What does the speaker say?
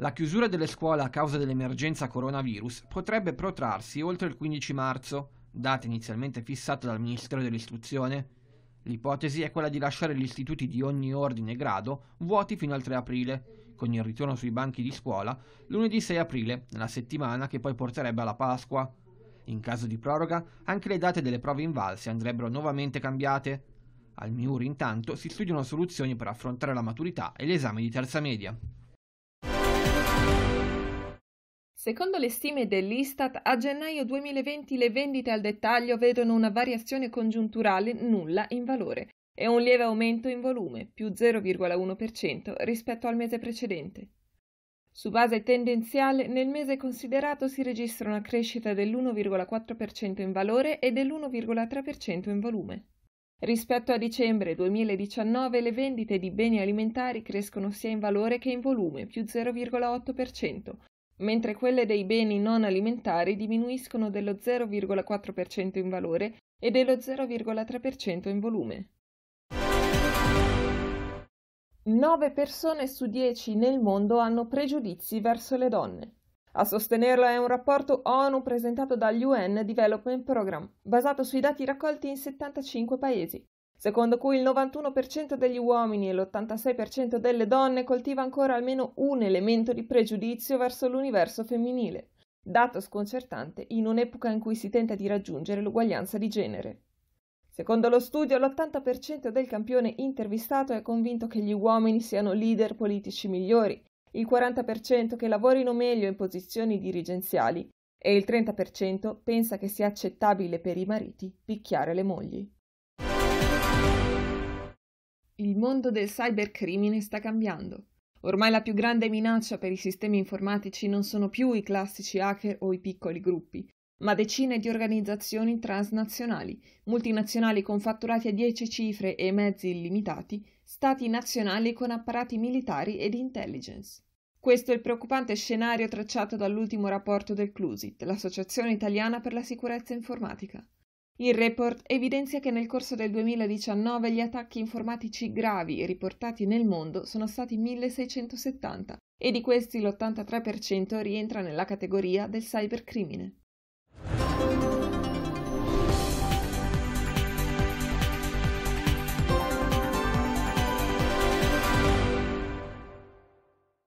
La chiusura delle scuole a causa dell'emergenza coronavirus potrebbe protrarsi oltre il 15 marzo, data inizialmente fissata dal Ministero dell'Istruzione. L'ipotesi è quella di lasciare gli istituti di ogni ordine e grado vuoti fino al 3 aprile, con il ritorno sui banchi di scuola lunedì 6 aprile, nella settimana che poi porterebbe alla Pasqua. In caso di proroga, anche le date delle prove invalse andrebbero nuovamente cambiate. Al MIUR intanto si studiano soluzioni per affrontare la maturità e l'esame di terza media. Secondo le stime dell'Istat, a gennaio 2020 le vendite al dettaglio vedono una variazione congiunturale nulla in valore e un lieve aumento in volume, più 0,1% rispetto al mese precedente. Su base tendenziale, nel mese considerato si registra una crescita dell'1,4% in valore e dell'1,3% in volume. Rispetto a dicembre 2019 le vendite di beni alimentari crescono sia in valore che in volume, più 0,8%, mentre quelle dei beni non alimentari diminuiscono dello 0,4% in valore e dello 0,3% in volume. 9 persone su 10 nel mondo hanno pregiudizi verso le donne. A sostenerlo è un rapporto ONU presentato dall'UN Development Program, basato sui dati raccolti in 75 paesi secondo cui il 91% degli uomini e l'86% delle donne coltiva ancora almeno un elemento di pregiudizio verso l'universo femminile, dato sconcertante in un'epoca in cui si tenta di raggiungere l'uguaglianza di genere. Secondo lo studio, l'80% del campione intervistato è convinto che gli uomini siano leader politici migliori, il 40% che lavorino meglio in posizioni dirigenziali e il 30% pensa che sia accettabile per i mariti picchiare le mogli. Il mondo del cybercrimine sta cambiando. Ormai la più grande minaccia per i sistemi informatici non sono più i classici hacker o i piccoli gruppi, ma decine di organizzazioni transnazionali, multinazionali con fatturati a 10 cifre e mezzi illimitati, stati nazionali con apparati militari e di intelligence. Questo è il preoccupante scenario tracciato dall'ultimo rapporto del CLUSIT, l'Associazione Italiana per la Sicurezza Informatica. Il report evidenzia che nel corso del 2019 gli attacchi informatici gravi riportati nel mondo sono stati 1670 e di questi l'83% rientra nella categoria del cybercrimine.